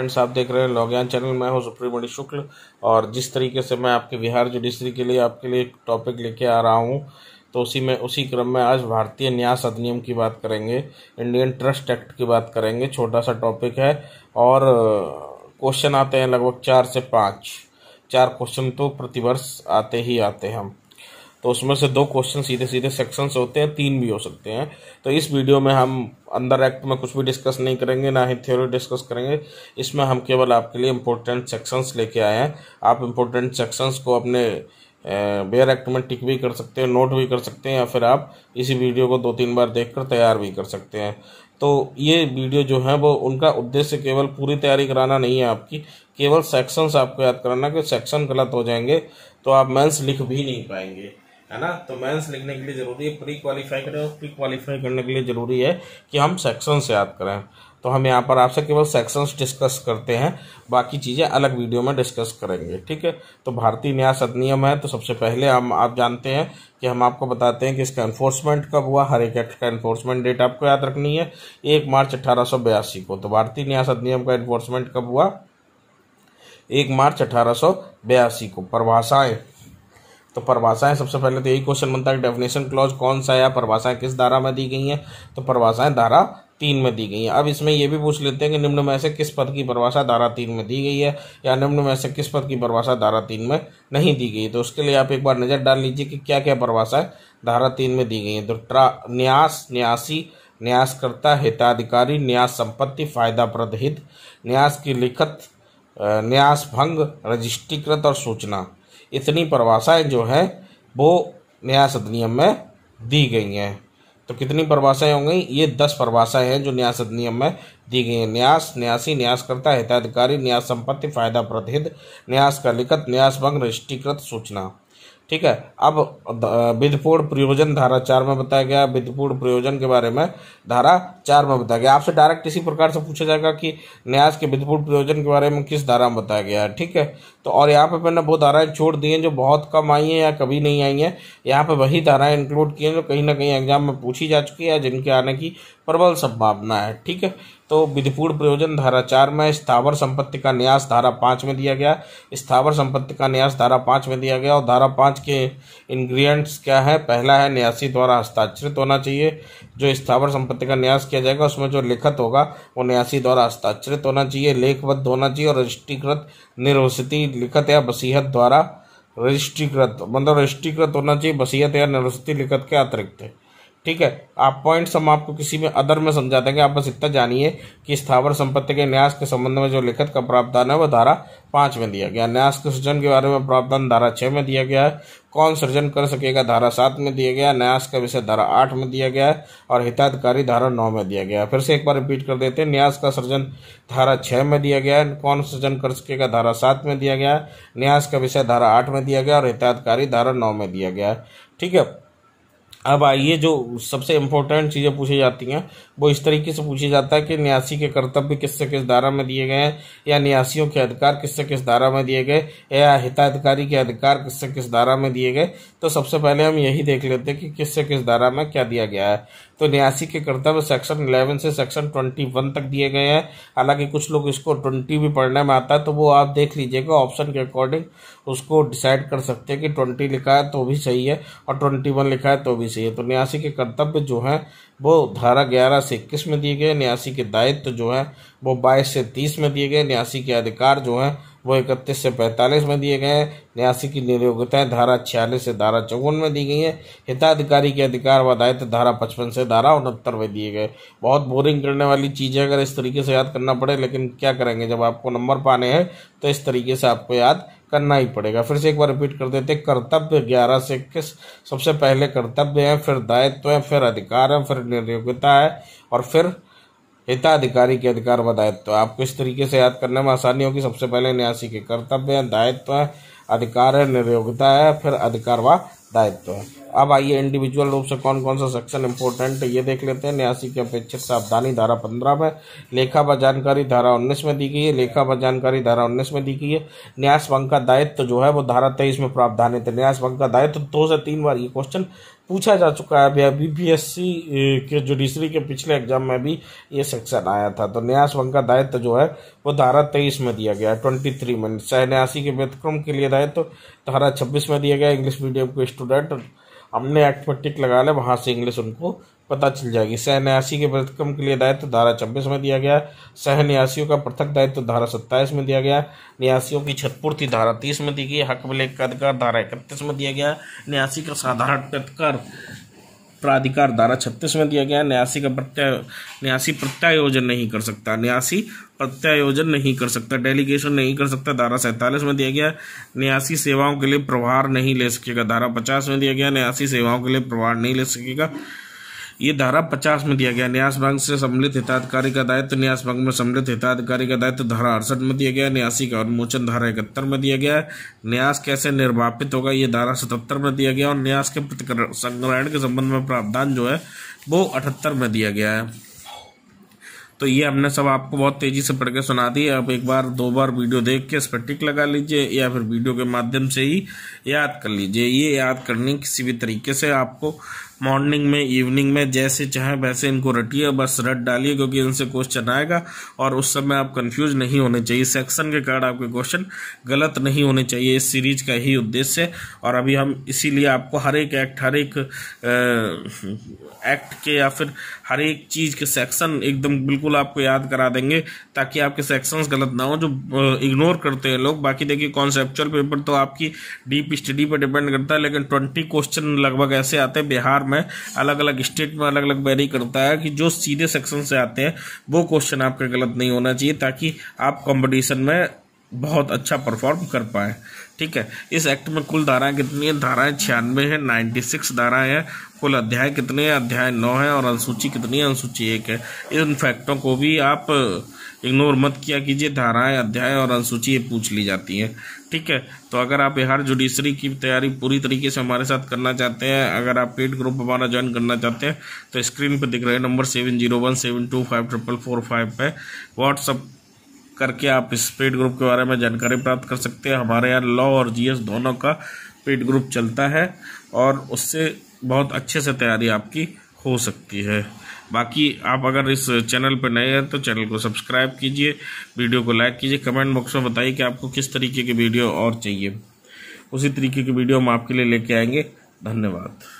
friends आप देख रहे हैं लॉगयान चैनल मैं हूं सुप्रीमणि शुक्ल और जिस तरीके से मैं आपके बिहार जुडिशरी के लिए आपके लिए एक टॉपिक लेके आ रहा हूं तो उसी में उसी क्रम में आज भारतीय न्यास अधिनियम की बात करेंगे इंडियन ट्रस्ट एक्ट की बात करेंगे छोटा सा टॉपिक है और क्वेश्चन आते हैं लगभग चार से पाँच चार क्वेश्चन तो प्रतिवर्ष आते ही आते हैं हम तो उसमें से दो क्वेश्चन सीधे सीधे सेक्शन से होते हैं तीन भी हो सकते हैं तो इस वीडियो में हम अंदर एक्ट में कुछ भी डिस्कस नहीं करेंगे ना ही थ्योरी डिस्कस करेंगे इसमें हम केवल आपके लिए इम्पोर्टेंट सेक्शंस लेके आए हैं आप इम्पोर्टेंट सेक्शंस को अपने बेयर एक्ट में टिक भी कर सकते हैं नोट भी कर सकते हैं या फिर आप इसी वीडियो को दो तीन बार देख तैयार भी कर सकते हैं तो ये वीडियो जो है वो उनका उद्देश्य केवल पूरी तैयारी कराना नहीं है आपकी केवल सेक्शंस आपको याद कराना कि सेक्शन गलत हो जाएंगे तो आप मेंस लिख भी नहीं पाएंगे है ना तो मेंस लिखने के लिए ज़रूरी है प्री क्वालिफाई करें और प्री क्वालिफाई करने के लिए ज़रूरी है कि हम सेक्शन से याद करें तो हम यहाँ पर आपसे केवल सेक्शंस डिस्कस करते हैं बाकी चीज़ें अलग वीडियो में डिस्कस करेंगे ठीक है तो भारतीय न्यास अधिनियम है तो सबसे पहले हम आप जानते हैं कि हम आपको बताते हैं कि इसका इन्फोर्समेंट कब हुआ हर एक एक्ट का इन्फोर्समेंट डेट आपको याद रखनी है एक मार्च अठारह को तो भारतीय न्यास अधिनियम का इन्फोर्समेंट कब हुआ एक मार्च अठारह को परिभाषाएं तो परवासाएँ सबसे पहले तो यही क्वेश्चन बनता है डेफिनेशन क्लॉज कौन सा है परभाषाएं किस धारा में दी गई हैं तो परवासाएँ धारा तीन में दी गई हैं अब इसमें यह भी पूछ लेते हैं कि निम्न में से किस पद की परिभाषा धारा तीन में दी गई है या निम्न में से किस पद की परिभाषा धारा तीन में नहीं दी गई तो उसके लिए आप एक बार नज़र डाल लीजिए कि क्या क्या परिभाषाएँ धारा तीन में दी गई हैं तो ट्रा न्यास न्यासी न्यासकर्ता हिताधिकारी न्यास संपत्ति फायदा प्रदहित न्यास की लिखित न्यास भंग रजिस्ट्रीकृत और सूचना इतनी परिभाषाएँ जो हैं वो न्यास अधिनियम में दी गई हैं तो कितनी परिभाषाएँ हो गई ये दस परिभाषाएँ हैं जो न्यास अधिनियम में दी गई हैं न्यास न्यासी न्यासकर्ता हिताधिकारी न्यास संपत्ति फायदा प्रतिहित न्यास का लिखित न्यास भंग रजिस्ट्रीकृत सूचना ठीक है अब विधपूर्ण प्रयोजन धारा चार में बताया गया विधपूर्ण प्रयोजन के बारे में धारा चार में बताया गया आपसे डायरेक्ट इसी प्रकार से पूछा जाएगा कि न्यास के विधपूर्ण प्रयोजन के बारे में किस धारा में बताया गया है ठीक है तो और यहाँ पे मैंने वो धाराएं छोड़ दी हैं जो बहुत कम आई हैं या कभी नहीं आई हैं यहाँ पर वही धाराएं इंक्लूड की हैं जो कहीं ना कहीं एग्जाम में पूछी जा चुकी है जिनके आने की प्रबल संभावना है ठीक है तो विधिपूर्ण प्रयोजन धारा चार में स्थावर संपत्ति का न्यास धारा पाँच में दिया गया स्थावर संपत्ति का न्यास धारा पाँच में दिया गया और धारा पाँच के इंग्रेडिएंट्स क्या है पहला है न्यासी द्वारा हस्ताक्षरित होना चाहिए जो स्थावर संपत्ति का न्यास किया जाएगा उसमें जो लिखित होगा वो न्यासी द्वारा हस्ताक्षरित होना चाहिए लेखबद्ध होना चाहिए और रजिस्ट्रीकृत निर्वसिति लिखित या बसीहत द्वारा रजिस्ट्रीकृत मतलब रजिस्ट्रीकृत होना चाहिए बसीहत या निर्वसित लिखित के अतिरिक्त ठीक है आप पॉइंट्स हम आपको किसी में अदर में समझा देंगे आप बस इतना जानिए कि स्थावर संपत्ति के न्यास के संबंध में जो लिखित का प्रावधान है वह धारा पाँच में दिया गया न्यास के सृजन के बारे में प्रावधान धारा छः में दिया गया है कौन सृजन कर सकेगा धारा सात में दिया गया न्यास का विषय धारा आठ में दिया गया है और हिताधिकारी धारा नौ में दिया गया है फिर से एक बार रिपीट कर देते हैं न्यास का सृजन धारा छः में दिया गया है कौन सृजन कर सकेगा धारा सात में दिया गया है न्यास का विषय धारा आठ में दिया गया और हिताधिकारी धारा नौ में दिया गया है ठीक है अब आइए जो सबसे इम्पोर्टेंट चीज़ें पूछी जाती हैं वो इस तरीके से पूछी जाता है कि न्यासी के कर्तव्य किससे किस धारा में दिए गए हैं या न्यासियों के अधिकार किससे किस धारा में दिए गए या हिताधिकारी के अधिकार किससे किस धारा में दिए गए तो सबसे पहले हम यही देख लेते हैं कि किससे किस धारा में क्या दिया गया है तो न्यासी के कर्तव्य सेक्शन इलेवन से सेक्शन ट्वेंटी वन तक दिए गए हैं हालांकि कुछ लोग इसको ट्वेंटी भी पढ़ने में आता है तो वो आप देख लीजिएगा ऑप्शन के अकॉर्डिंग उसको डिसाइड कर सकते हैं कि ट्वेंटी लिखा है तो भी सही है और ट्वेंटी वन लिखा है तो भी चाहिए तो न्यासी के कर्तव्य जो हैं वो धारा ग्यारह से इक्कीस में दिए गए न्यासी के दायित्व जो हैं वो बाईस से तीस में दिए गए न्यासी के अधिकार जो हैं वो इकतीस से पैंतालीस में दिए गए हैं न्यासी की निर्योग्यता धारा छियालीस से धारा चौवन में दी गई है हिताधिकारी के अधिकार व दायित्व धारा पचपन से धारा उनहत्तर में दिए गए बहुत बोरिंग करने वाली चीज़ें अगर इस तरीके से याद करना पड़े लेकिन क्या करेंगे जब आपको नंबर पाने हैं तो इस तरीके से आपको याद करना ही पड़ेगा फिर से एक बार रिपीट कर देते कर्तव्य ग्यारह से इक्कीस सबसे पहले कर्तव्य है फिर दायित्व है फिर अधिकार है फिर निर्योग्यता है और फिर हिताधिकारी के अधिकार व दायित्व आपको इस तरीके से याद करने में आसानी होगी सबसे पहले न्यासी के कर्तव्य है दायित्व है अधिकार है निर्योगता है फिर अधिकार व दायित्व है अब आइए इंडिविजुअल रूप से कौन कौन सा सेक्शन इंपॉर्टेंट है ये देख लेते हैं न्यासी की अपेक्षित सावधानी धारा पंद्रह में लेखा व जानकारी धारा उन्नीस में दी गई है लेखा व जानकारी धारा उन्नीस में दी गई है न्यास भंग का दायित्व जो है वो धारा तेईस में प्रावधानित है न्यास भंग का दायित्व दो से तीन बार ये क्वेश्चन पूछा जा चुका है अभी बीपीएससी के जुडिशरी के पिछले एग्जाम में भी ये सेक्शन आया था तो न्यास भंग का दायित्व जो है वो धारा तेईस में दिया गया है ट्वेंटी थ्री में न्यासी के व्यतिक्रम के लिए दायित्व तो धारा छब्बीस में दिया गया इंग्लिश मीडियम के स्टूडेंट हमने एक्ट पर टिक लगा लिया वहाँ से इंग्लिश उनको पता चल जाएगी सहन्यासी के प्रतिक्रम के लिए दायित्व धारा छब्बीस में दिया गया सहन्यासियों का पृथक दायित्व तो धारा सत्ताईस में दिया गया न्यासियों की छतपूर्ति धारा तीस में दी गई हक विलेख का अधिकार धारा इकतीस में दिया गया न्यासी का साधारण प्रतिकार प्राधिकार धारा छत्तीस में दिया गया न्यासी का प्रत्याय न्यासी प्रत्यायोजन नहीं कर सकता न्यासी प्रत्यायोजन नहीं कर सकता डेलीगेशन नहीं कर सकता धारा सैंतालीस में दिया गया न्यासी सेवाओं के लिए प्रभार नहीं ले सकेगा धारा पचास में दिया गया न्यासी सेवाओं के लिए प्रभार नहीं ले सकेगा ये धारा 50 में दिया गया न्यास भंग से सम्मिलित हिताधिकारी का दायित्व न्यास भंग में सम्मिलित हिताधिकारी का दायित्व धारा अड़सठ में दिया गया न्यासी का उन्मोचन धारा इकहत्तर में दिया गया न्यास कैसे निर्वापित होगा ये धारा सतहत्तर में दिया गया और न्यास के प्रतिकरण संग्रहण के संबंध में प्रावधान जो है वो अठहत्तर में दिया गया है तो ये हमने सब आपको बहुत तेज़ी से पढ़ के सुना दी आप एक बार दो बार वीडियो देख के इस पर टिक लगा लीजिए या फिर वीडियो के माध्यम से ही याद कर लीजिए ये याद करने किसी भी तरीके से आपको मॉर्निंग में इवनिंग में जैसे चाहे वैसे इनको रटिए बस रट डालिए क्योंकि इनसे क्वेश्चन आएगा और उस समय आप कंफ्यूज नहीं होने चाहिए सेक्शन के कारण आपके क्वेश्चन गलत नहीं होने चाहिए इस सीरीज का ही उद्देश्य है और अभी हम इसीलिए आपको हर एक एक्ट हर एक एक्ट के या फिर हर एक चीज़ के सेक्शन एकदम बिल्कुल आपको याद करा देंगे ताकि आपके सेक्शंस गलत ना हो जो इग्नोर करते हैं लोग बाकी देखिए कॉन्सेप्चुअल पेपर तो आपकी डीप स्टडी पर डिपेंड करता है लेकिन ट्वेंटी क्वेश्चन लगभग ऐसे आते हैं बिहार में अलग अलग स्टेट में अलग अलग वेरी करता है कि जो सीधे सेक्शन से आते हैं वो क्वेश्चन आपके गलत नहीं होना चाहिए ताकि आप कंपटीशन में बहुत अच्छा परफॉर्म कर पाए ठीक है इस एक्ट में कुल धाराएं कितनी है धाराएं छियानवे है नाइन्टी सिक्स धाराएं हैं कुल अध्याय कितने हैं अध्याय नौ है और अनुसूची कितनी है अनुसूची एक है इन फैक्टों को भी आप इग्नोर uh, मत किया कीजिए धाराएं अध्याय और अनुसूची ये पूछ ली जाती हैं ठीक है तो अगर आप बिहार जुडिशरी की तैयारी पूरी तरीके से हमारे साथ करना चाहते हैं अगर आप पेड ग्रुप हमारा ज्वाइन करना चाहते हैं तो स्क्रीन पर दिख रहे number seven zero one seven two five triple four five पर व्हाट्सअप करके आप इस पेड ग्रुप के बारे में जानकारी प्राप्त कर सकते हैं हमारे यहाँ लॉ और जीएस दोनों का पेड ग्रुप चलता है और उससे बहुत अच्छे से तैयारी आपकी हो सकती है बाकी आप अगर इस चैनल पर नए हैं तो चैनल को सब्सक्राइब कीजिए वीडियो को लाइक कीजिए कमेंट बॉक्स में बताइए कि आपको किस तरीके की वीडियो और चाहिए उसी तरीके की वीडियो हम आपके लिए लेके आएंगे धन्यवाद